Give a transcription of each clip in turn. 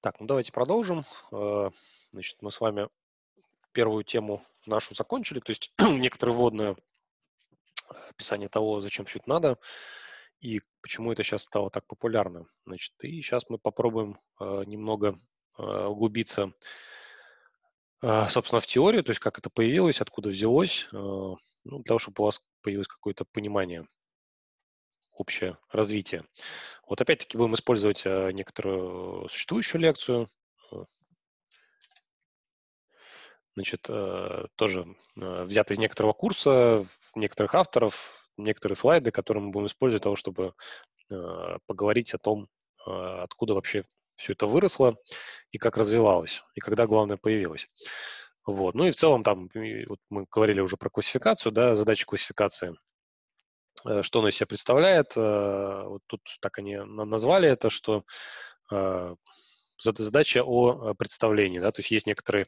Так, ну давайте продолжим. Э, значит, мы с вами первую тему нашу закончили, то есть некоторое вводное э, описание того, зачем все это надо и почему это сейчас стало так популярно. Значит, и сейчас мы попробуем э, немного углубиться, собственно, в теорию, то есть как это появилось, откуда взялось, ну, для того, чтобы у вас появилось какое-то понимание общее развитие. Вот опять-таки будем использовать э, некоторую э, существующую лекцию. Э, значит, тоже взято из некоторого курса, некоторых авторов, некоторые слайды, которые мы будем использовать для того, чтобы поговорить о том, откуда вообще все это выросло и как развивалось, и когда, главное, появилось. Вот. Ну и в целом там, вот мы говорили уже про классификацию, да, задачи классификации – Э, что оно из себя представляет. Э, вот тут так они назвали это, что э, задача о представлении, да, то есть есть некоторые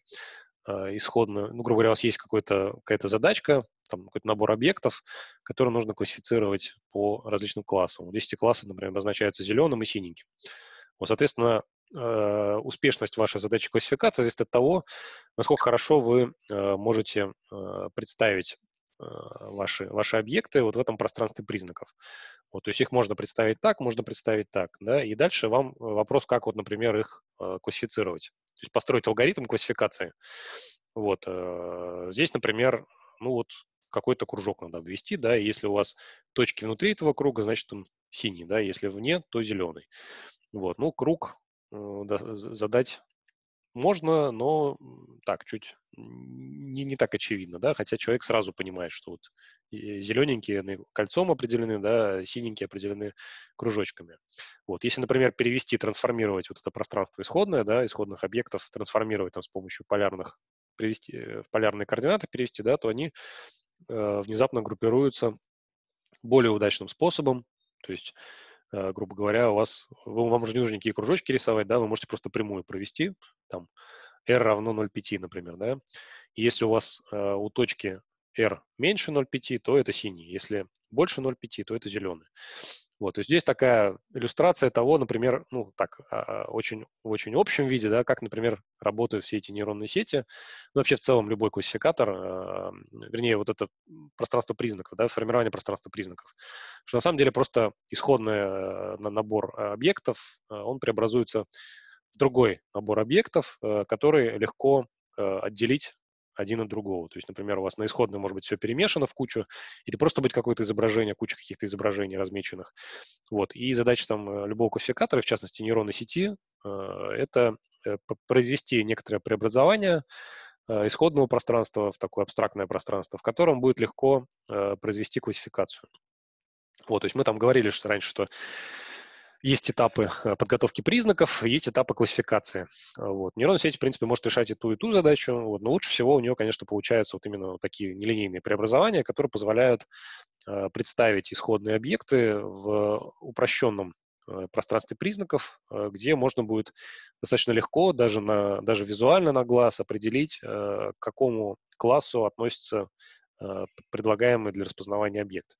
исходные, ну, грубо говоря, у вас есть какая-то задачка, там какой-то набор объектов, которые нужно классифицировать по различным классам. Вот эти классы, например, обозначаются зеленым и синеньким. Вот, соответственно, успешность вашей задачи классификации зависит от того, насколько хорошо вы можете представить Э, ваши, ваши объекты вот в этом пространстве признаков. Вот, то есть их можно представить так, можно представить так, да, и дальше вам вопрос, как вот, например, их э, классифицировать. То есть построить алгоритм классификации. Вот, э, здесь, например, ну вот какой-то кружок надо обвести, да, и если у вас точки внутри этого круга, значит он синий, да, если вне, то зеленый. Вот, ну, круг э, задать можно, но так, чуть не, не так очевидно, да, хотя человек сразу понимает, что вот зелененькие кольцом определены, да, синенькие определены кружочками. Вот, если, например, перевести, трансформировать вот это пространство исходное, да, исходных объектов, трансформировать там с помощью полярных, привести э, в полярные координаты перевести, да, то они э, внезапно группируются более удачным способом, то есть Э, грубо говоря, у вас, вам уже не нужно никакие кружочки рисовать, да, вы можете просто прямую провести, там, r равно 0,5, например, да. И если у вас э, у точки r меньше 0,5, то это синий, если больше 0,5, то это зеленый. Вот, то есть здесь такая иллюстрация того, например, ну, так, а, очень, в очень общем виде, да, как, например, работают все эти нейронные сети, ну, вообще в целом любой классификатор, а, вернее, вот это пространство признаков, да, формирование пространства признаков, что на самом деле просто исходный а, набор объектов, он преобразуется в другой набор объектов, который легко отделить один от другого. То есть, например, у вас на исходной может быть все перемешано в кучу, или просто быть какое-то изображение, куча каких-то изображений размеченных. Вот. И задача там э, любого классификатора, в частности нейронной сети, э, это э, произвести некоторое преобразование исходного пространства в такое абстрактное пространство, в котором будет легко произвести классификацию. Вот, то есть мы там говорили что раньше, что есть этапы э, подготовки признаков, есть этапы классификации. Вот. Нейронная сеть, в принципе, может решать и ту, и ту задачу, вот. но лучше всего у нее, конечно, получаются вот именно такие нелинейные преобразования, которые позволяют э, представить исходные объекты в упрощенном э, пространстве признаков, э, где можно будет достаточно легко, даже, на, даже визуально на глаз определить, э, к какому классу относится э, предлагаемый для распознавания объект.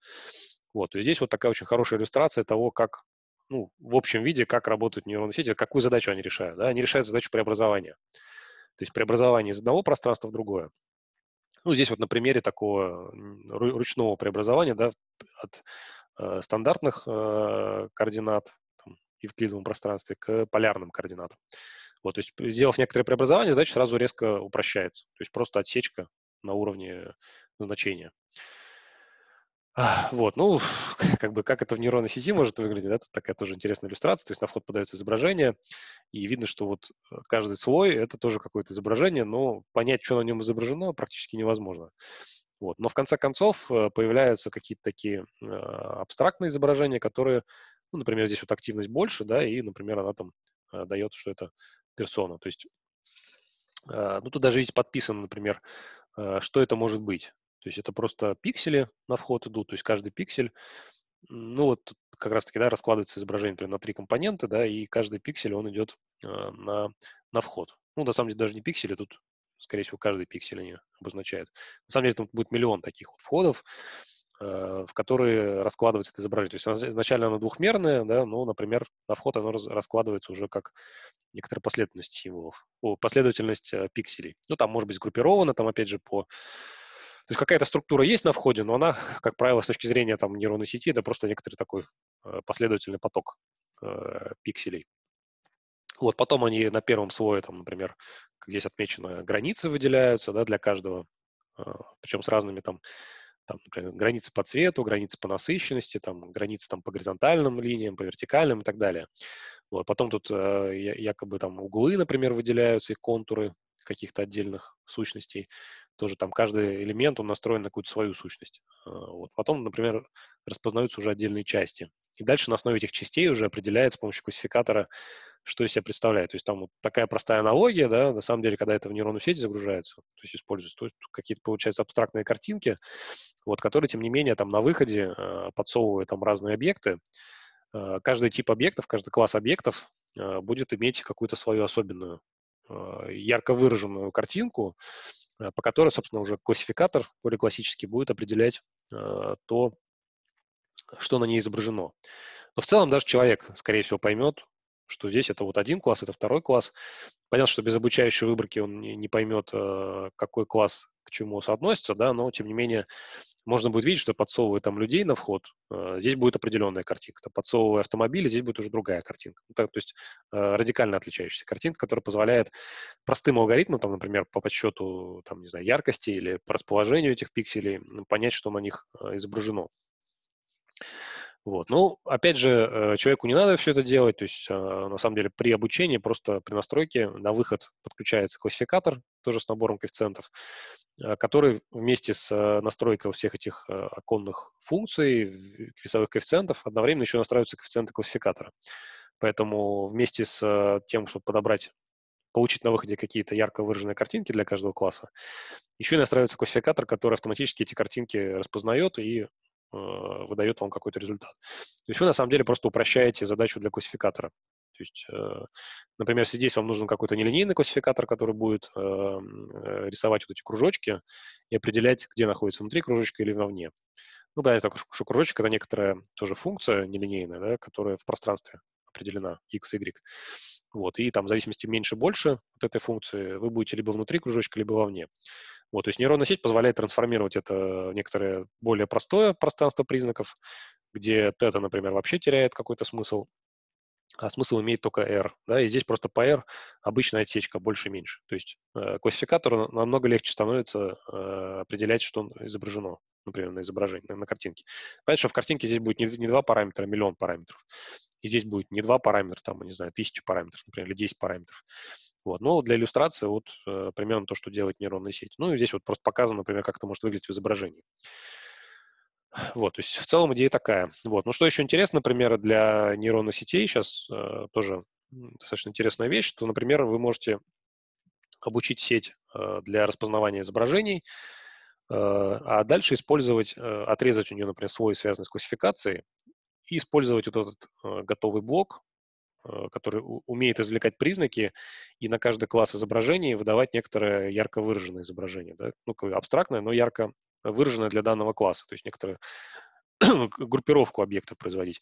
Вот. И здесь вот такая очень хорошая иллюстрация того, как ну, в общем виде, как работают нейронные сети, какую задачу они решают. Да? Они решают задачу преобразования. То есть преобразование из одного пространства в другое. Ну, здесь вот на примере такого ручного преобразования да, от э, стандартных э, координат там, и в клидовом пространстве к полярным координатам. Вот, то есть, сделав некоторое преобразование, задача сразу резко упрощается. То есть просто отсечка на уровне э, значения. А, вот, ну, как бы, как это в нейронной сети может выглядеть, да, тут такая тоже интересная иллюстрация, то есть на вход подается изображение, и видно, что вот э, каждый слой — это тоже какое-то изображение, но понять, что на нем изображено, практически невозможно. Вот. Но в конце концов э, появляются какие-то такие э, абстрактные изображения, которые, ну, например, здесь вот активность больше, да, и, например, она там дает, что это персона. То есть, ну, тут даже, видите, подписано, например, что это может быть. То есть это просто пиксели на вход идут, то есть каждый пиксель, ну вот как раз-таки, да, раскладывается изображение, например, на три компонента, да, и каждый пиксель, он идет э, на, на вход. Ну, на самом деле, даже не пиксели, тут, скорее всего, каждый пиксель они обозначают. На самом деле, там будет миллион таких вот входов, э, в которые раскладывается это изображение. То есть изначально оно двухмерное, да, но, например, на вход оно раз, раскладывается уже как некоторая последовательность символов, о, последовательность э, пикселей. Ну, там может быть сгруппировано, там, опять же, по то есть какая-то структура есть на входе, но она, как правило, с точки зрения там, нейронной сети, это просто некоторый такой э, последовательный поток э, пикселей. Вот потом они на первом слое, там, например, здесь отмечено, границы выделяются да, для каждого, э, причем с разными там, там например, границы по цвету, границы по насыщенности, там, границы там, по горизонтальным линиям, по вертикальным и так далее. Вот, потом тут э, якобы там углы, например, выделяются и контуры каких-то отдельных сущностей. Тоже там каждый элемент, он настроен на какую-то свою сущность. Э, вот. Потом, например, распознаются уже отдельные части. И дальше на основе этих частей уже определяется с помощью классификатора, что из себя представляет. То есть там вот такая простая аналогия, да, на самом деле, когда это в нейронную сеть загружается, то есть используется, то есть какие-то, получаются абстрактные картинки, вот, которые, тем не менее, там на выходе э, подсовывают там разные объекты, э, каждый тип объектов, каждый класс объектов будет иметь какую-то свою особенную а, ярко выраженную картинку, э, по которой, собственно, уже классификатор более классический будет определять а, то, что на ней изображено. Но в целом даже человек, скорее всего, поймет, что здесь это вот один класс, это второй класс. Понятно, что без обучающей выборки он не поймет, а, какой класс к чему соотносится, да, но, тем не менее, можно будет видеть, что подсовывают там людей на вход, э, здесь будет определенная картинка. Подсовывая автомобили, здесь будет уже другая картинка. Ну, так, то есть э, радикально отличающаяся картинка, которая позволяет простым алгоритмам, там, например, по подсчету там, не знаю, яркости или по расположению этих пикселей понять, что на них э, изображено. Вот. Ну, опять же, э, человеку не надо все это делать, то есть, а, на самом деле, при обучении, просто при настройке на выход подключается классификатор, тоже с набором коэффициентов, э, который вместе с э, настройкой всех этих оконных функций, весовых коэффициентов, одновременно еще настраиваются коэффициенты классификатора. Поэтому вместе с тем, чтобы подобрать получить на выходе какие-то ярко выраженные картинки для каждого класса. Еще и настраивается классификатор, который автоматически эти картинки распознает и Э, выдает вам какой-то результат. То есть вы на самом деле просто упрощаете задачу для классификатора. То есть, э, например, если здесь вам нужен какой-то нелинейный классификатор, который будет э, рисовать вот эти кружочки и определять, где находится внутри кружочка или вовне. Ну да, это что кружочек это некоторая тоже функция нелинейная, да, которая в пространстве определена x, y. Вот, и там в зависимости меньше-больше от этой функции вы будете либо внутри кружочка, либо вовне. Вот, то есть нейронная сеть позволяет трансформировать это в некоторое более простое пространство признаков, где тета, например, вообще теряет какой-то смысл, а смысл имеет только R. Да, и здесь просто по R обычная отсечка, больше-меньше. То есть э, классификатору намного легче становится э, определять, что изображено, например, на изображении, на, на картинке. Понятно, что в картинке здесь будет не, не два параметра, а миллион параметров. И здесь будет не два параметра, там, не знаю, тысяча параметров, например, или десять параметров. Вот. Но ну, для иллюстрации вот э, примерно то, что делает нейронная сеть. Ну и здесь вот просто показано, например, как это может выглядеть в изображении. Вот, то есть в целом идея такая. Вот. Ну что еще интересно, например, для нейронных сетей сейчас э, тоже достаточно интересная вещь, что, например, вы можете обучить сеть э, для распознавания изображений, э, а дальше использовать, э, отрезать у нее, например, свой связанный с классификацией, и использовать вот этот э, готовый блок Э, который умеет извлекать признаки и на каждый класс изображений выдавать некоторое ярко выраженное изображение. Да? Ну, абстрактное, но ярко выраженное для данного класса, то есть некоторую группировку объектов производить.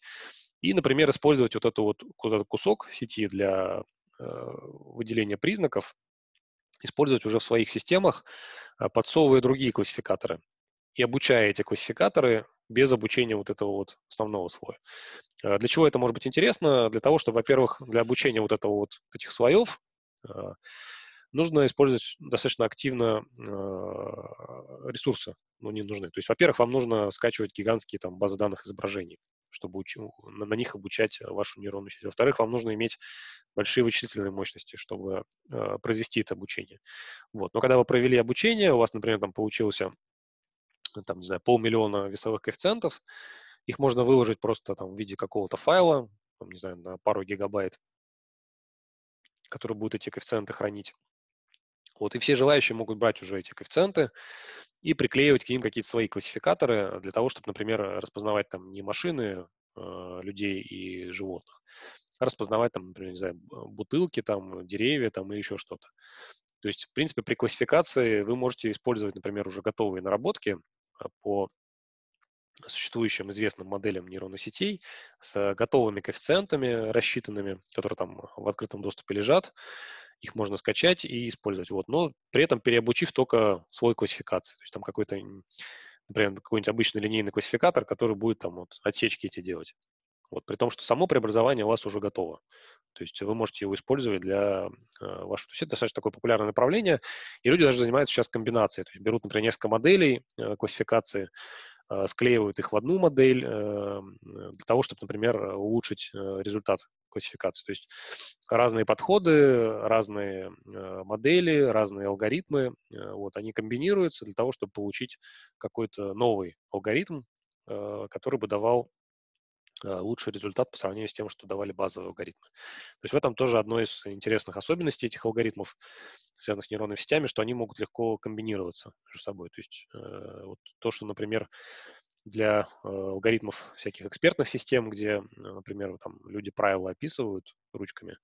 И, например, использовать вот, эту вот, вот этот кусок сети для э, выделения признаков, использовать уже в своих системах, э, подсовывая другие классификаторы и обучая эти классификаторы без обучения вот этого вот основного слоя. А для чего это может быть интересно? Для того, чтобы, во-первых, для обучения вот этого вот этих слоев а, нужно использовать достаточно активно а, ресурсы, но ну, не нужны. То есть, во-первых, вам нужно скачивать гигантские там базы данных изображений, чтобы уч- на, на них обучать вашу нейронную сеть. Во-вторых, вам нужно иметь большие вычислительные мощности, чтобы э, произвести это обучение. Вот. Но когда вы провели обучение, у вас, например, там получился Э, там, не знаю, полмиллиона весовых коэффициентов, их можно выложить просто там в виде какого-то файла, там, не знаю, на пару гигабайт, который будет эти коэффициенты хранить. Вот, и все желающие могут брать уже эти коэффициенты и приклеивать к ним какие-то свои классификаторы для того, чтобы, например, распознавать там не машины, э, людей и животных, а распознавать там, например, не знаю, бутылки, там, деревья, там, и еще что-то. То есть, в принципе, при классификации вы можете использовать, например, уже готовые наработки Э, по существующим известным моделям нейронных сетей с э, готовыми коэффициентами, рассчитанными, которые там в открытом доступе лежат. Их можно скачать и использовать. Вот. Но при этом переобучив только свой классификации. То есть там какой-то, например, какой-нибудь обычный линейный классификатор, который будет там вот отсечки эти делать. Вот, при том, что само преобразование у вас уже готово. То есть вы можете его использовать для э, а, вашего... То есть это достаточно такое популярное направление, и люди даже занимаются сейчас комбинацией. То есть берут, например, несколько моделей э, классификации, э, склеивают их в одну модель э, для того, чтобы, например, улучшить э, результат классификации. То есть разные подходы, разные э, модели, разные алгоритмы, э, вот, они комбинируются для того, чтобы получить какой-то новый алгоритм, э, который бы давал а, лучший результат по сравнению с тем, что давали базовые алгоритмы. То есть в этом тоже одно из интересных особенностей этих алгоритмов, связанных с нейронными сетями, что они могут легко комбинироваться между собой. То есть э, вот то, что, например, для э, алгоритмов всяких экспертных систем, где, например, там люди правила описывают ручками.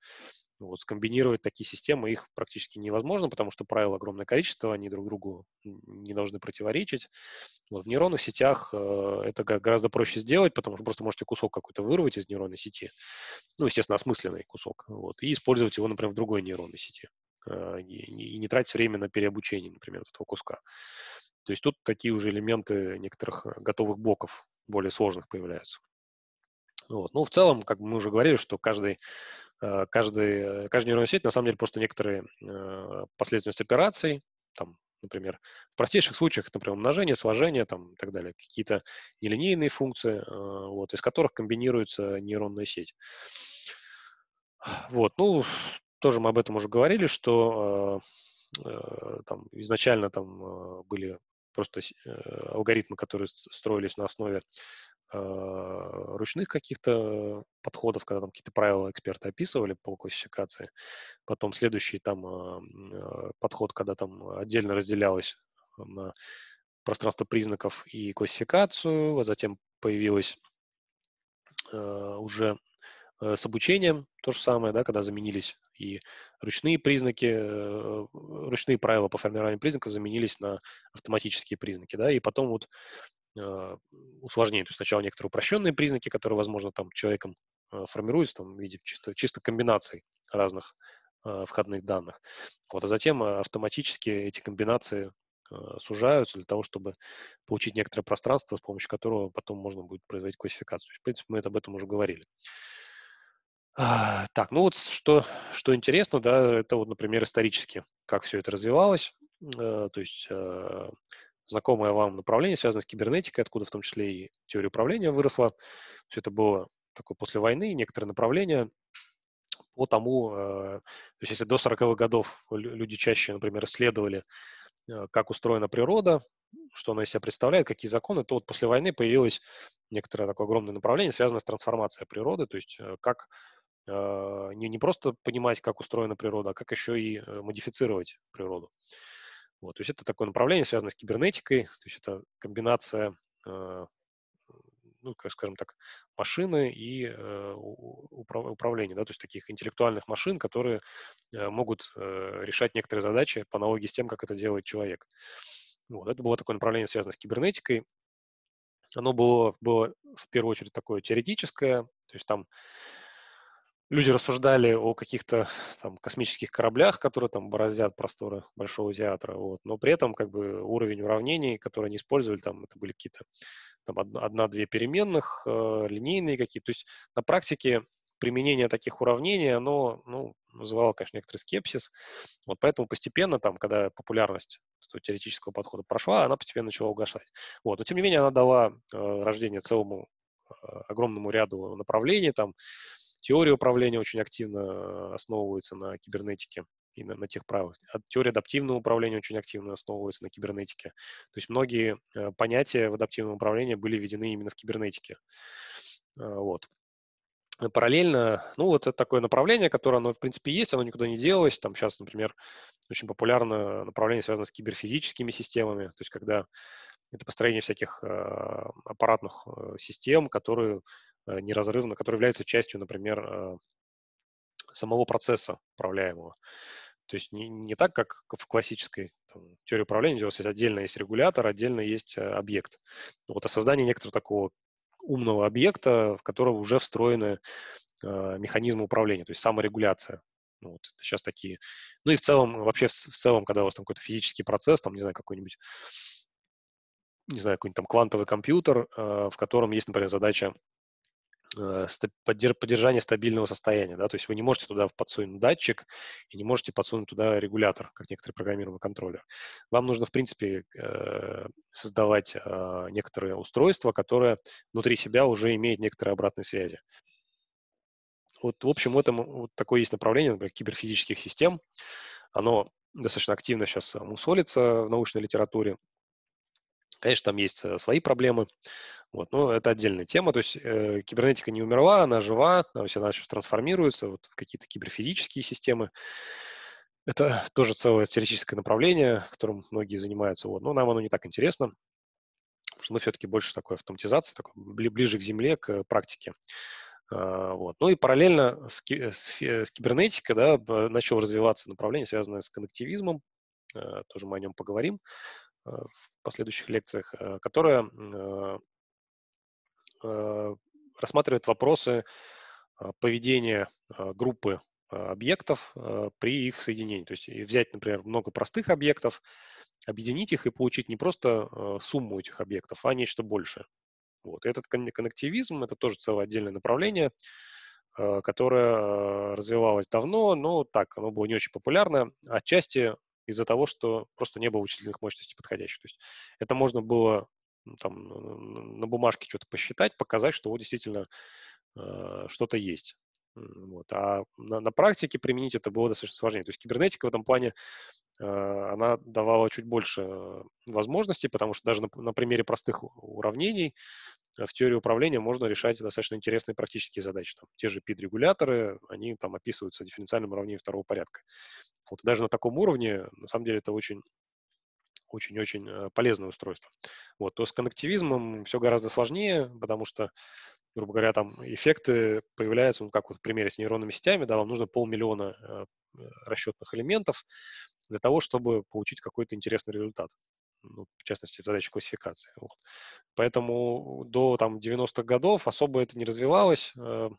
Вот, скомбинировать такие системы их практически невозможно, потому что правил огромное количество, они друг другу не должны противоречить. Вот, в нейронных сетях э, это гораздо проще сделать, потому что просто можете кусок какой-то вырвать из нейронной сети, ну, естественно, осмысленный кусок, вот, и использовать его, например, в другой нейронной сети э, и не тратить время на переобучение, например, этого куска. То есть тут такие уже элементы некоторых э, готовых блоков более сложных появляются. Вот. Ну, в целом, как мы уже говорили, что каждый, э, каждый, э, каждая нейронная сеть на самом деле просто некоторые последовательность операций, там, например, в простейших случаях, например, умножение, сложение там, и так далее, какие-то нелинейные функции, вот, из которых комбинируется нейронная сеть. Вот, ну, тоже мы об этом уже говорили, что там, изначально там были просто э, алгоритмы, которые строились на основе а, ручных каких-то подходов, когда там какие-то правила эксперты описывали по классификации. Потом следующий там а, а, подход, когда там отдельно разделялось э, на пространство признаков и классификацию, а затем появилось уже э, с обучением то же самое, да, когда заменились и ручные признаки, э, ручные правила по формированию признаков заменились на автоматические признаки, да, и потом вот э, усложнение. То есть сначала некоторые упрощенные признаки, которые, возможно, там человеком э, формируются там, в виде чисто, чисто комбинаций разных входных данных. Вот, а затем автоматически эти комбинации сужаются для того, чтобы получить некоторое пространство, с помощью которого потом можно будет производить классификацию. В принципе, мы это, об этом уже говорили. А, так, ну вот что, что интересно, да, это вот, например, исторически, как все это развивалось. Э, то есть э, знакомое вам направление, связанное с кибернетикой, откуда в том числе и теория управления выросла. Все это было такое после войны, некоторые направления по тому, э, то есть если до 40-х годов люди чаще, например, исследовали, как устроена природа, что она из себя представляет, какие законы, то вот после войны появилось некоторое такое огромное направление, связанное с трансформацией природы, то есть как а, не, не просто понимать, как устроена природа, а как еще и э, модифицировать природу. Вот, то есть это такое направление, связанное с кибернетикой, то есть это комбинация, э, ну, как, скажем так, машины и э, управ, управления, да, то есть таких интеллектуальных машин, которые э, могут э, решать некоторые задачи по аналогии с тем, как это делает человек. Вот, это было такое направление, связанное с кибернетикой. Оно было, было в первую очередь такое теоретическое, то есть там люди рассуждали о каких-то там космических кораблях, которые там бороздят просторы Большого театра, вот, но при этом как бы уровень уравнений, которые они использовали, там это были какие-то там одна-две переменных, э, линейные какие-то, то есть на практике применение таких уравнений, оно, ну, вызывало, конечно, некоторый скепсис, вот поэтому постепенно там, когда популярность теоретического подхода прошла, она постепенно начала угасать, Вот. Но тем не менее она дала э, рождение целому э, огромному ряду направлений, там, теория управления очень активно э, основывается на кибернетике и на, на тех правилах. А теория адаптивного управления очень активно основывается на кибернетике. То есть многие э, понятия в адаптивном управлении были введены именно в кибернетике. Э, вот. Э, параллельно, ну вот это такое направление, которое, оно в принципе есть, оно никуда не делось. Там сейчас, например, очень популярно направление связано с киберфизическими системами, то есть когда это построение всяких э, аппаратных э, систем, которые Э, неразрывно, который является частью, например, э, самого процесса управляемого. То есть не, не так, как в классической там, теории управления, где у вас есть отдельно есть регулятор, отдельно есть э, объект. Вот о создании некоторого такого умного объекта, в которого уже встроены э, механизмы управления, то есть саморегуляция. Ну, вот это сейчас такие. Ну и в целом, вообще в, в целом, когда у вас там какой-то физический процесс, там, не знаю, какой-нибудь, не знаю, какой-нибудь там квантовый компьютер, э, в котором есть, например, задача Э, поддержание стабильного состояния. Да? То есть вы не можете туда подсунуть датчик и не можете подсунуть туда регулятор, как некоторые программируемые контроллеры. Вам нужно, в принципе, э, создавать э, некоторые устройства, которые внутри себя уже имеют некоторые обратные связи. Вот, в общем, в этом вот такое есть направление, например, киберфизических систем. Оно достаточно активно сейчас мусолится в научной литературе. Конечно, там есть э, свои проблемы, вот, но это отдельная тема. То есть э, кибернетика не умерла, она жива, она все сейчас трансформируется вот, в какие-то киберфизические системы. Это тоже целое теоретическое направление, которым многие занимаются. Вот. Но нам оно не так интересно, потому что мы ну, все-таки больше такой автоматизации, такой, ближе к земле, к практике. А, вот. Ну и параллельно с, с, э, с кибернетикой да, начало развиваться направление, связанное с коннективизмом. Э, тоже мы о нем поговорим. Э, в последующих лекциях, э, которая э, рассматривает вопросы поведения группы объектов при их соединении. То есть взять, например, много простых объектов, объединить их и получить не просто сумму этих объектов, а нечто большее. Вот. Этот коннективизм – это тоже целое отдельное направление, которое развивалось давно, но так, оно было не очень популярно, отчасти из-за того, что просто не было вычислительных мощностей подходящих. То есть это можно было ну, там, на бумажке что-то посчитать, показать, что вот действительно э, что-то есть. Вот. А на, на практике применить это было достаточно сложнее. То есть кибернетика в этом плане э, она давала чуть больше э, возможностей, потому что даже на, на примере простых уравнений в теории управления можно решать достаточно интересные практические задачи. Там, те же PID-регуляторы, они там описываются дифференциальным уравнением второго порядка. Вот даже на таком уровне, на самом деле, это очень очень-очень э, полезное устройство. Вот. То с коннективизмом все гораздо сложнее, потому что, грубо говоря, там эффекты появляются, ну, как вот в примере с нейронными сетями, да, вам нужно полмиллиона э, э, расчетных элементов для того, чтобы получить какой-то интересный результат ну, в частности, в задаче классификации. Вот. Поэтому до там, 90-х годов особо это не развивалось, э,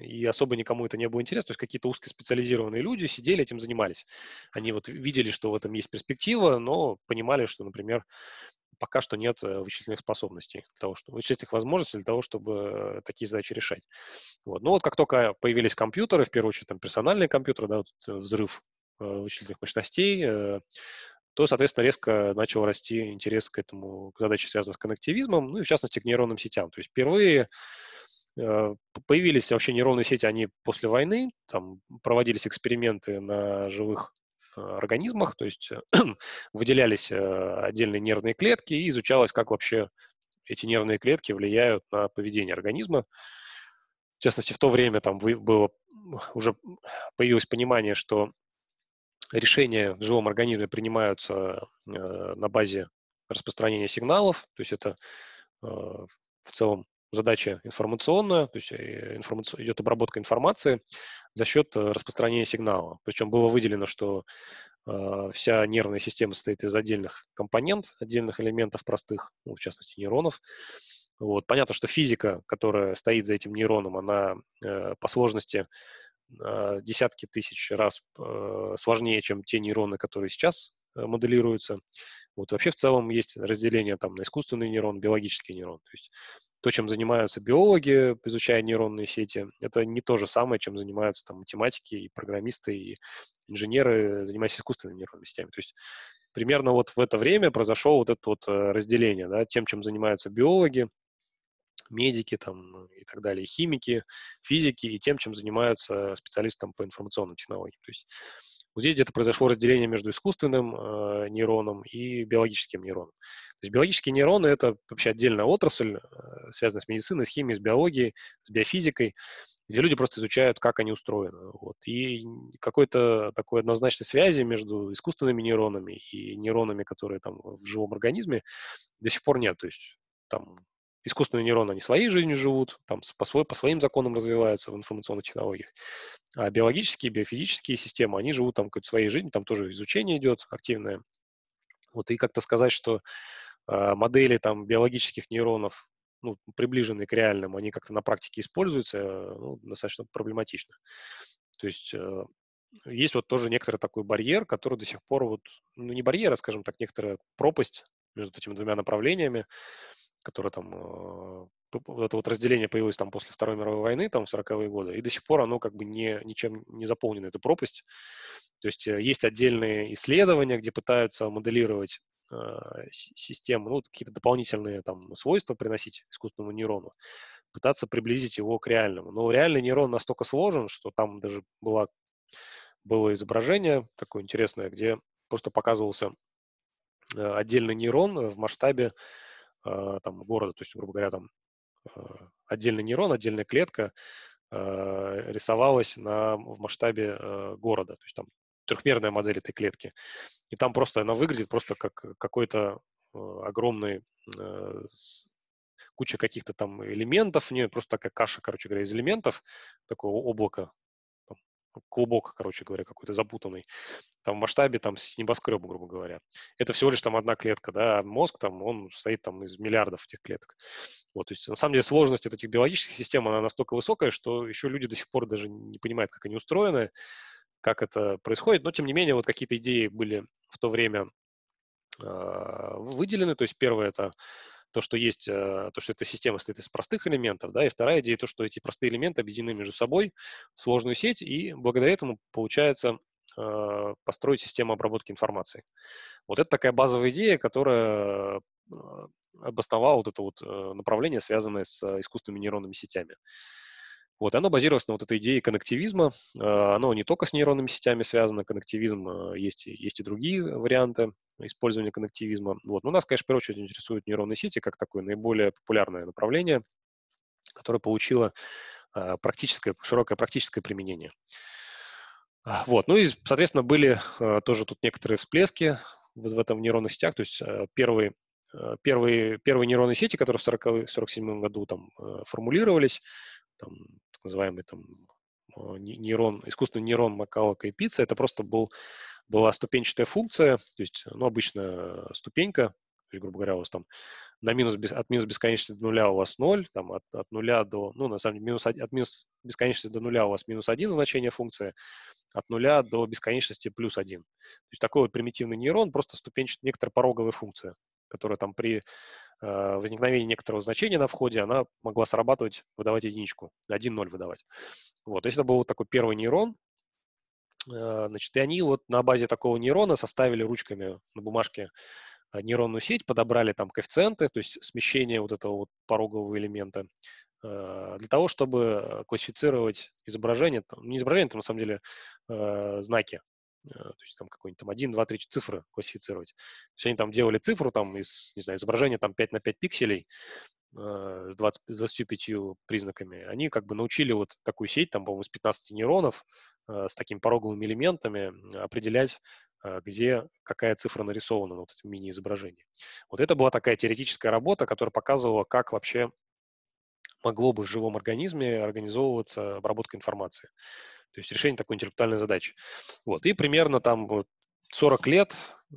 и особо никому это не было интересно. То есть какие-то узкоспециализированные люди сидели, этим занимались. Они вот видели, что в этом есть перспектива, но понимали, что, например, пока что нет э, вычислительных способностей, для того, что, вычислительных возможностей для того, чтобы э, такие задачи решать. Вот. Но вот как только появились компьютеры, в первую очередь там персональные компьютеры, да, вот взрыв вычислительных мощностей, то, соответственно, резко начал расти интерес к этому, к задаче, связанной с коннективизмом, ну и, в частности, к нейронным сетям. То есть впервые э, появились вообще нейронные сети, они после войны, там проводились эксперименты на живых э, организмах, то есть э, выделялись отдельные нервные клетки и изучалось, как вообще эти нервные клетки влияют на поведение организма. В частности, в то время там было уже появилось понимание, что решения в живом организме принимаются э, на базе распространения сигналов, то есть это э, в целом задача информационная, то есть э, информаци... идет обработка информации за счет распространения сигнала. Причем было выделено, что э, вся нервная система состоит из отдельных компонент, отдельных элементов простых, ну, в частности нейронов. Вот. Понятно, что физика, которая стоит за этим нейроном, она э, по сложности а, десятки тысяч раз а, сложнее, чем те нейроны, которые сейчас э, моделируются. Вот вообще в целом есть разделение там на искусственный нейрон, биологический нейрон. То есть то, чем занимаются биологи, изучая нейронные сети, это не то же самое, чем занимаются там математики и программисты и инженеры, занимаясь искусственными нейронными сетями. То есть примерно вот в это время произошло вот это вот э, разделение, да, тем, чем занимаются биологи, медики там, и так далее, химики, физики и тем, чем занимаются специалисты там, по информационным технологиям. То есть вот здесь где-то произошло разделение между искусственным э, нейроном и биологическим нейроном. То есть биологические нейроны — это вообще отдельная отрасль, э, связанная с медициной, с химией, с биологией, с биофизикой, где люди просто изучают, как они устроены. Вот. И какой-то такой однозначной связи между искусственными нейронами и нейронами, которые там в живом организме, до сих пор нет. То есть там искусственные нейроны, они своей жизнью живут, там по, свой, по своим законам развиваются в информационных технологиях. А биологические, биофизические системы, они живут там какой-то своей жизнью, там тоже изучение идет активное. Вот и как-то сказать, что э, модели там биологических нейронов, ну, приближенные к реальным, они как-то на практике используются, э, ну, достаточно проблематично. То есть э, есть вот тоже некоторый такой барьер, который до сих пор вот, ну не барьер, а, скажем так, некоторая пропасть между этими двумя направлениями, которое там вот а, это вот разделение появилось там после Второй мировой войны, там, в 40-е годы, и до сих пор оно как бы не, ничем не заполнено, эта пропасть. То есть э, есть отдельные исследования, где пытаются моделировать э, систему, ну, какие-то дополнительные там свойства приносить искусственному нейрону, пытаться приблизить его к реальному. Но реальный нейрон настолько сложен, что там даже была, было изображение такое интересное, где просто показывался э, отдельный нейрон в масштабе а, там, города, то есть, грубо говоря, там а, отдельный нейрон, отдельная клетка а, рисовалась на, в масштабе города, то есть там трехмерная модель этой клетки. И там просто она выглядит просто как какой-то огромный куча каких-то там элементов, не просто такая каша, короче говоря, из элементов, такое облако клубок, короче говоря, какой-то запутанный, там в масштабе там небоскреба, грубо говоря. Это всего лишь там одна клетка, да, а мозг там, он состоит там из миллиардов этих клеток. Вот, то есть на самом деле сложность этих биологических систем, она настолько высокая, что еще люди до сих пор даже не понимают, как они устроены, как это происходит, но тем не менее вот какие-то идеи были в то время а, выделены. То есть первое это то, что есть, э, то, что эта система состоит из простых элементов, да, и вторая идея, то, что эти простые элементы объединены между собой в сложную сеть, и благодаря этому получается э, построить систему обработки информации. Вот это такая базовая идея, которая э, обосновала вот это вот направление, связанное с искусственными нейронными сетями. Вот, оно базировалось на вот этой идее коннективизма. Э, оно не только с нейронными сетями связано, коннективизм, э, есть, есть и другие варианты использования коннективизма. Вот. Но нас, конечно, в первую очередь интересуют нейронные сети как такое наиболее популярное направление, которое получило э, практическое, широкое практическое применение. Вот. Ну и, соответственно, были тоже тут некоторые всплески в, в этом в нейронных сетях. То есть первые, первые, первые нейронные сети, которые в 1947 году там формулировались, там, так называемый там, а, нейрон, искусственный нейрон Макалока и Пицца. Это просто был, была ступенчатая функция, то есть, ну, обычно ступенька, то есть, грубо говоря, у вас там на минус, от минус бесконечности до нуля у вас 0, там от, от нуля до, ну, на самом деле, минус, от минус бесконечности до нуля у вас минус 1 значение функции, от нуля до бесконечности плюс 1. То есть такой вот примитивный нейрон, просто ступенчатая, некоторая пороговая функция, которая там при Э, возникновение некоторого значения на входе, она могла срабатывать, выдавать единичку, 1-0 выдавать. Вот, то есть это был вот такой первый нейрон, э, значит, и они вот на базе такого нейрона составили ручками на бумажке э, нейронную сеть, подобрали там коэффициенты, то есть смещение вот этого вот порогового элемента, для того, чтобы классифицировать изображение, не изображение, там на самом деле знаки Э, то есть там какой-нибудь там 1, 2, 3 цифры классифицировать. То есть они там делали цифру там из, не знаю, изображения там 5 на 5 пикселей э, с 20, 25 признаками. Они как бы научили вот такую сеть, там, по-моему, из 15 нейронов э, с такими пороговыми элементами определять, где какая цифра нарисована на вот этом мини-изображении. Вот это была такая теоретическая работа, которая показывала, как вообще могло бы в живом организме организовываться обработка информации. То есть решение такой интеллектуальной задачи. Вот. И примерно там вот 40 лет э,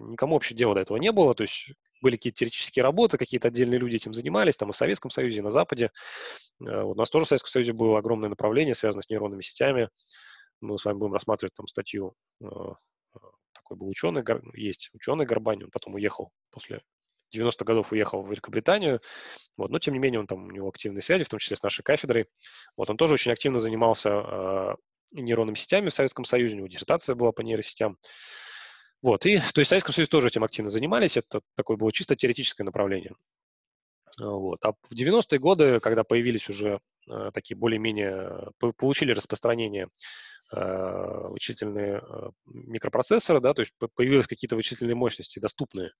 никому вообще дела до этого не было. То есть были какие-то теоретические работы, какие-то отдельные люди этим занимались, там и в Советском Союзе, и на Западе. Э, у нас тоже в Советском Союзе было огромное направление, связанное с нейронными сетями. Мы с вами будем рассматривать там статью э, такой был ученый, есть ученый Горбань, он потом уехал после 90-х годов уехал в Великобританию, вот, но тем не менее он там, у него активные связи, в том числе с нашей кафедрой. Вот, он тоже очень активно занимался э, нейронными сетями в Советском Союзе, у него диссертация была по нейросетям. Вот, и, то есть в Советском Союзе тоже этим активно занимались, это такое было чисто теоретическое направление. А, вот. А в 90-е годы, когда появились уже э, такие более-менее, по- получили распространение вычислительные микропроцессоры, да, то есть появились какие-то вычислительные мощности доступные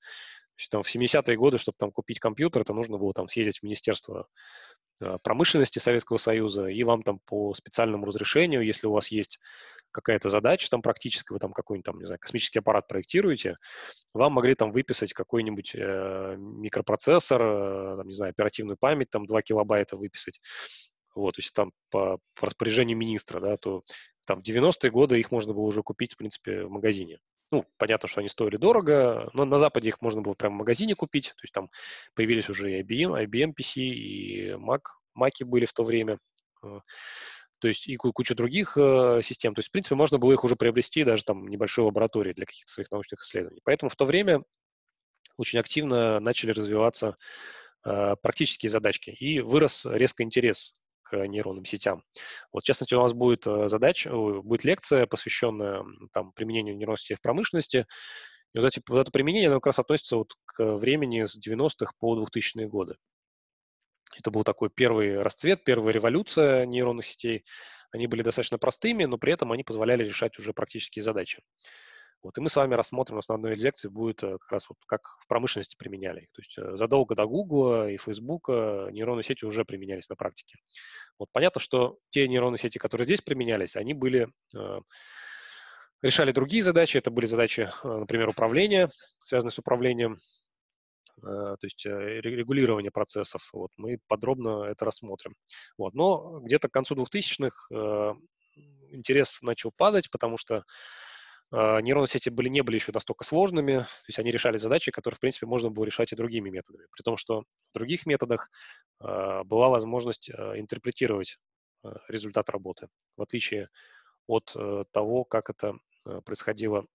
есть, там, в 70-е годы, чтобы там купить компьютер, то нужно было там съездить в Министерство а, промышленности Советского Союза, и вам там по специальному разрешению, если у вас есть какая-то задача там практически, вы там какой-нибудь там, не знаю, космический аппарат проектируете, вам могли там выписать какой-нибудь э, микропроцессор, э, там, не знаю, оперативную память, там 2 килобайта выписать, вот, то есть там по, по распоряжению министра, да, то там в 90-е годы их можно было уже купить, в принципе, в магазине. Ну, понятно, что они стоили дорого, но на Западе их можно было прямо в магазине купить. То есть там появились уже и IBM, IBM PC, и Mac, Mac были в то время. Э, то есть и кучу других э, систем. То есть, в принципе, можно было их уже приобрести даже там небольшой лаборатории для каких-то своих научных исследований. Поэтому в то время очень активно начали развиваться э, практические задачки. И вырос резко интерес нейронным сетям. Вот, в частности, у нас будет э, задача, будет лекция, посвященная там, применению нейронных сетей в промышленности. И вот, эти, вот это применение, оно как раз относится вот к времени с 90-х по 2000-е годы. Это был такой первый расцвет, первая революция нейронных сетей. Они были достаточно простыми, но при этом они позволяли решать уже практические задачи. Вот, и мы с вами рассмотрим, у нас лекции будет э, как раз вот как в промышленности применяли То есть э, задолго до Google и Facebook нейронные сети уже применялись на практике. Вот понятно, что те нейронные сети, которые здесь применялись, они были э, решали другие задачи. Это были задачи, например, управления, связанные с управлением, то есть регулирование процессов. Вот мы подробно это рассмотрим. Вот, но где-то к концу 2000-х интерес начал падать, потому что а, нейронные сети были, не были еще настолько сложными, то есть они решали задачи, которые, в принципе, можно было решать и другими методами. При том, что в других методах э, была возможность э, интерпретировать э, результат работы, в отличие от э, того, как это э, происходило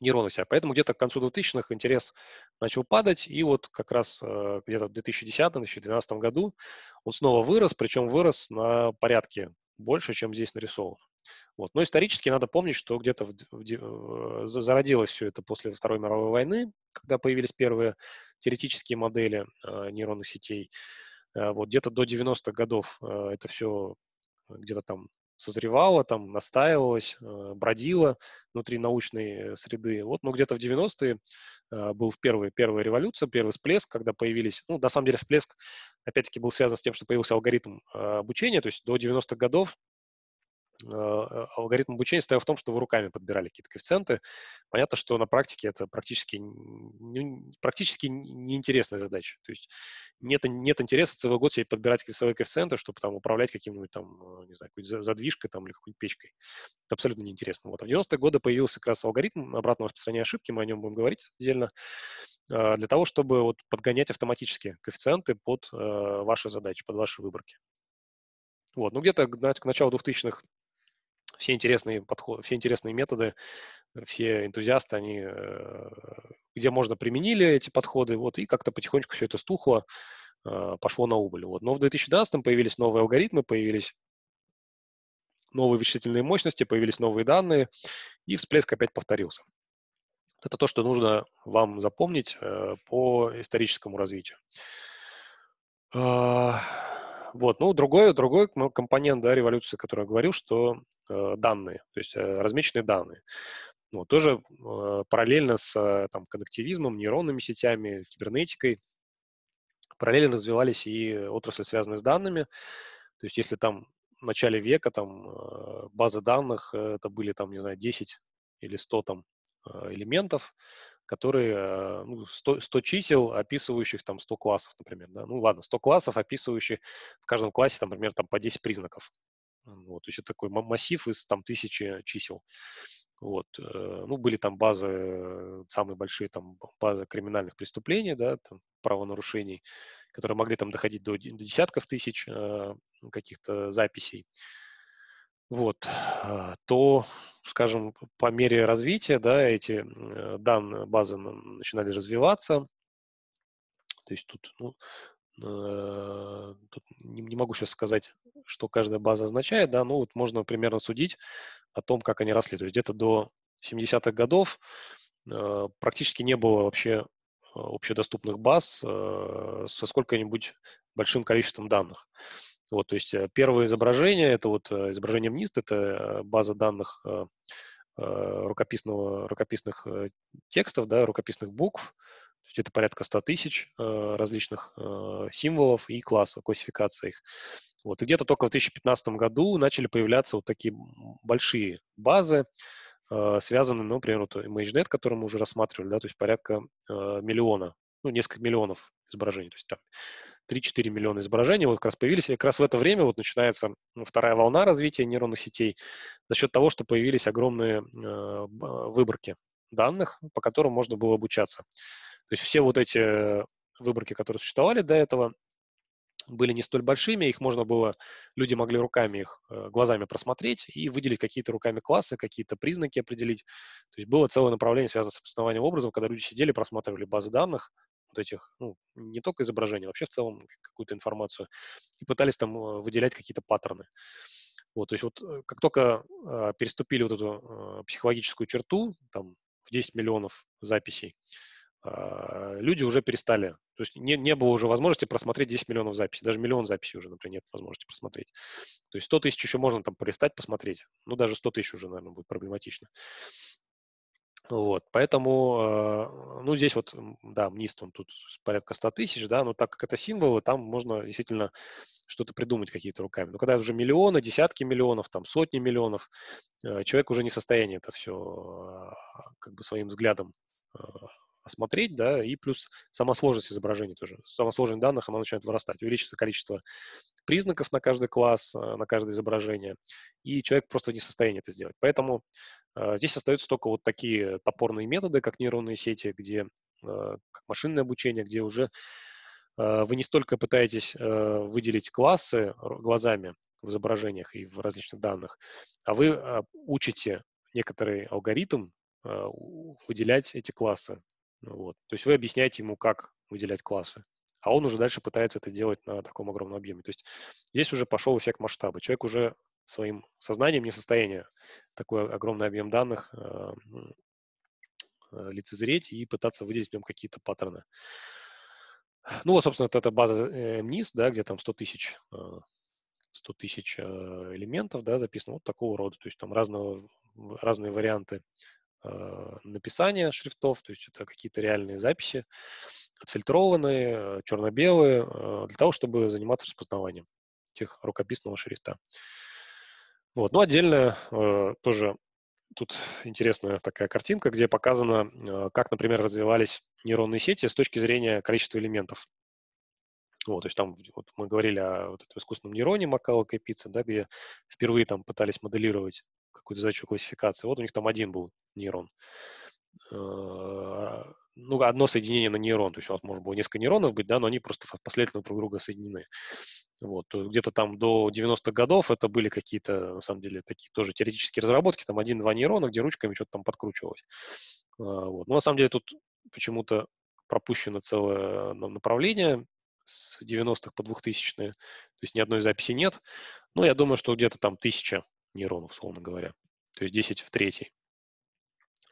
в нейронных сетях. Поэтому где-то к концу 2000-х интерес начал падать, и вот как раз э, где-то в 2010-2012 году он снова вырос, причем вырос на порядке больше, чем здесь нарисован. Вот. Но исторически надо помнить, что где-то в, в, зародилось все это после Второй мировой войны, когда появились первые теоретические модели э, нейронных сетей. Э, вот где-то до 90-х годов э, это все где-то там созревало, там настаивалось, э, бродило внутри научной среды. Вот, но ну, где-то в 90-е э, был первый, первая революция, первый всплеск, когда появились, ну, на самом деле всплеск, опять-таки, был связан с тем, что появился алгоритм э, обучения, то есть до 90-х годов а, а, алгоритм обучения стоял в том, что вы руками подбирали какие-то коэффициенты. Понятно, что на практике это практически, практически неинтересная задача. То есть нет, нет интереса целый год себе подбирать свои коэффициенты, чтобы там управлять каким-нибудь там, а, не знаю, какой-нибудь задвижкой там или какой-нибудь печкой. Это абсолютно неинтересно. Вот. А в 90-е годы появился как раз алгоритм обратного распространения ошибки, мы о нем будем говорить отдельно, для того, чтобы вот подгонять автоматически коэффициенты под ваши задачи, под ваши выборки. Вот. Ну, где-то к началу 2000-х все интересные подходы, все интересные методы, э, все энтузиасты, они э, где можно применили эти подходы, вот, и как-то потихонечку все это стухло, э, пошло на убыль. Вот. Но в 2012 появились новые алгоритмы, появились новые вычислительные мощности, появились новые данные, и всплеск опять повторился. Это то, что нужно вам запомнить по историческому развитию. Вот, ну, другой, другой ну, компонент, да, революции, который я говорил, что э, данные, то есть э, размеченные данные. Ну, вот, тоже э, параллельно с э, там, коннективизмом, нейронными сетями, кибернетикой параллельно развивались и отрасли, связанные с данными. То есть если там в начале века там э, базы данных, э, это были там, не знаю, 10 или 100 там э, элементов, которые, э, ну, 100, 100 чисел, описывающих там 100 классов, например, да, ну ладно, 100 классов, описывающих в каждом классе, там, например, там по 10 признаков. Вот, то есть это такой массив из там тысячи чисел. Вот, э, ну, были там базы, самые большие там базы криминальных преступлений, да, там, правонарушений, которые могли там доходить до, до десятков тысяч э, каких-то записей вот, а, то, скажем, по мере развития, да, эти э, данные, базы начинали развиваться. То есть тут, ну, а, тут не, могу сейчас сказать, что каждая база означает, да, но вот можно примерно судить о том, как они росли. То есть где-то до 70-х годов а, практически не было вообще общедоступных баз со сколько-нибудь большим количеством данных. Вот, то есть э, первое изображение, это вот э, изображение МНИСТ, это э, база данных рукописного, рукописных текстов, да, рукописных букв, то есть это порядка 100 тысяч различных символов и классов, классификация их. Вот. И где-то только в 2015 году начали появляться вот такие большие базы, связанные, ну, например, вот ImageNet, который мы уже рассматривали, да, то есть порядка миллиона, ну, несколько миллионов изображений, то есть там 3-4 миллиона изображений вот как раз появились. И как раз в это время вот начинается ну, вторая волна развития нейронных сетей за счет того, что появились огромные э, э, выборки данных, по которым можно было обучаться. То есть все вот эти выборки, которые существовали до этого, были не столь большими, их можно было, люди могли руками их, э, глазами просмотреть и выделить какие-то руками классы, какие-то признаки определить. То есть было целое направление, связанное с обоснованием образов, когда люди сидели, просматривали базы данных, вот этих, ну, не только изображений, вообще в целом какую-то информацию, и пытались там э, выделять какие-то паттерны. Вот, то есть вот э, как только э, а, переступили вот эту э, психологическую черту, там, в 10 миллионов записей, э, люди уже перестали, то есть не, не было уже возможности просмотреть 10 миллионов записей, даже миллион записей уже, например, нет возможности просмотреть. То есть 100 тысяч еще можно там полистать, посмотреть, ну, даже 100 тысяч уже, наверное, будет проблематично. Вот, поэтому, э, ну, здесь вот, да, МНИСТ, он тут порядка 100 тысяч, да, но так как это символы, там можно действительно что-то придумать какие-то руками. Но ну, когда уже миллионы, десятки миллионов, там сотни миллионов, э, человек уже не в состоянии это все э, как бы своим взглядом осмотреть, да, и плюс сама сложность изображений тоже, сама сложность данных, она начинает вырастать, увеличится количество признаков на каждый класс, э, на каждое изображение, и человек просто не в состоянии это сделать. Поэтому э, здесь остаются только вот такие топорные методы, как нейронные сети, где э, как машинное обучение, где уже э, вы не столько пытаетесь э, выделить классы э, глазами в изображениях и в различных данных, а вы э, учите некоторый алгоритм э, выделять эти классы ну вот. То есть вы объясняете ему, как выделять классы, а он уже дальше пытается это делать на таком огромном объеме. То есть здесь уже пошел эффект масштаба. Человек уже своим сознанием не в состоянии такой огромный объем данных э, э, лицезреть и пытаться выделить в нем какие-то паттерны. Ну вот, собственно, вот эта база MNIST, э, да, где там 100 тысяч 100 э, тысяч элементов, да, записано вот такого рода, то есть там разного, разные варианты Э, написания шрифтов, то есть это какие-то реальные записи, отфильтрованные, э, черно-белые, э, для того, чтобы заниматься распознаванием тех рукописного шрифта. Вот. Ну, отдельно тоже тут интересная такая картинка, где показано, как, например, развивались нейронные сети с точки зрения количества элементов. Вот, то есть там вот мы говорили о вот этом искусственном нейроне Макао Кайпица, да, где впервые там пытались моделировать какую-то задачу классификации. Вот у них там один был нейрон. А, ну, одно соединение на нейрон, то есть у вас может было несколько нейронов быть, да, но они просто последовательно друг друга соединены. Вот. Где-то там до 90-х годов это были какие-то, на самом деле, такие тоже теоретические разработки, там один-два нейрона, где ручками что-то там подкручивалось. А, вот. Но на самом деле тут почему-то пропущено целое направление с 90-х по 2000-е, то есть ни одной записи нет. Но я думаю, что где-то там тысяча нейронов, условно говоря. То есть 10 в третьей.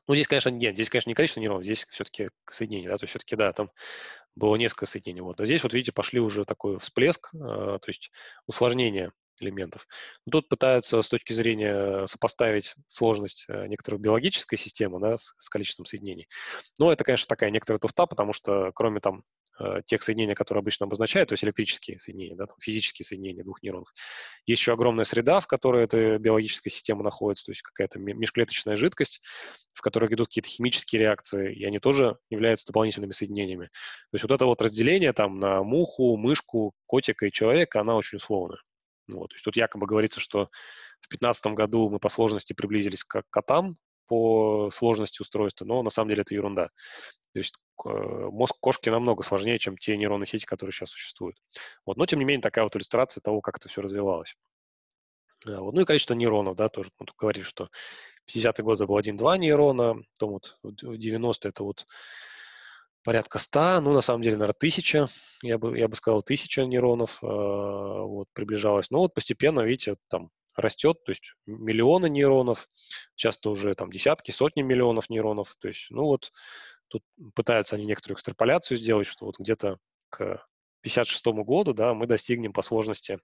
Ну, здесь, конечно, нет, здесь, конечно, не количество нейронов, здесь все-таки соединение, да, то есть все-таки, да, там было несколько соединений, вот. А здесь, вот видите, пошли уже такой всплеск, э, то есть усложнение элементов. Но ну, тут пытаются с точки зрения сопоставить сложность э, некоторой биологической системы да, с, с количеством соединений. Но это, конечно, такая некоторая туфта, потому что кроме там э, тех соединений, которые обычно обозначают, то есть электрические соединения, да, там, физические соединения двух нейронов. Есть еще огромная среда, в которой эта биологическая система находится, то есть какая-то межклеточная жидкость, в которой идут какие-то химические реакции, и они тоже являются дополнительными соединениями. То есть вот это вот разделение там на муху, мышку, котика и человека, она очень условная. Вот. То есть тут якобы говорится, что в 2015 году мы по сложности приблизились к котам, по сложности устройства, но на самом деле это ерунда. То есть мозг кошки намного сложнее, чем те нейронные сети, которые сейчас существуют. Вот. Но, тем не менее, такая вот иллюстрация того, как это все развивалось. Э, вот. Ну и количество нейронов, да, тоже. Ну, говорили, что в 50-е годы было 1-2 нейрона, потом вот в 90-е это вот порядка 100, ну, на самом деле, наверное, 1000, я бы, я бы сказал, 1000 нейронов э, вот, приближалось. Но вот постепенно, видите, там растет, то есть миллионы нейронов, часто уже там десятки, сотни миллионов нейронов, то есть, ну вот, тут пытаются они некоторую экстраполяцию сделать, что вот где-то к 56 году, да, мы достигнем по сложности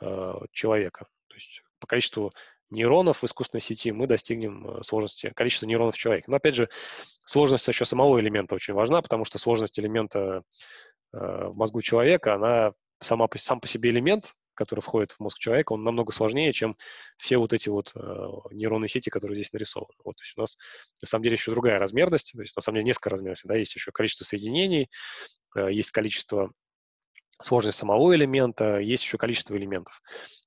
э, человека, то есть по количеству нейронов в искусственной сети, мы достигнем э, сложности, количества нейронов в человеке. Но, опять же, сложность еще самого элемента очень важна, потому что сложность элемента э, в мозгу человека, она сама, сам по себе элемент, который входит в мозг человека, он намного сложнее, чем все вот эти вот э, нейронные сети, которые здесь нарисованы. Вот, то есть у нас на самом деле еще другая размерность, то есть на самом деле несколько размерностей, да, есть еще количество соединений, э, есть количество сложность самого элемента, есть еще количество элементов.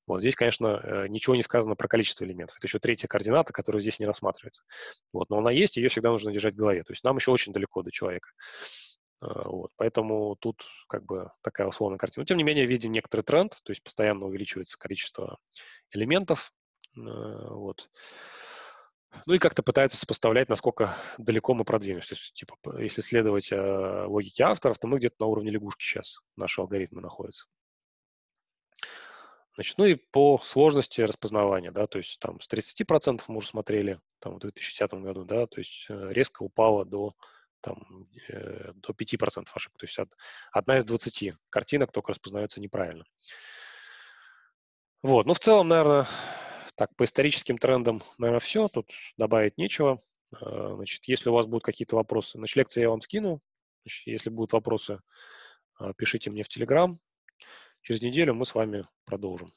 Вот здесь, конечно, э, ничего не сказано про количество элементов. Это еще третья координата, которая здесь не рассматривается. Вот, но она есть, ее всегда нужно держать в голове. То есть нам еще очень далеко до человека. Э, вот, поэтому тут как бы такая условная картина. Но, тем не менее, виден некоторый тренд, то есть постоянно увеличивается количество элементов. Э, вот. Ну и как-то пытаются сопоставлять, насколько далеко мы продвинулись. То есть, типа, если следовать э, логике авторов, то мы где-то на уровне лягушки сейчас, наши алгоритмы находятся. Значит, ну и по сложности распознавания, да, то есть там с 30% мы уже смотрели там, в 2010 году, да, то есть э, резко упало до, там, э, до 5% ошибок. То есть од, одна из 20 картинок только распознается неправильно. Вот, ну в целом, наверное, так, по историческим трендам, наверное, все. Тут добавить нечего. А, значит, если у вас будут какие-то вопросы, значит, лекции я вам скину. Значит, если будут вопросы, а, пишите мне в Телеграм. Через неделю мы с вами продолжим.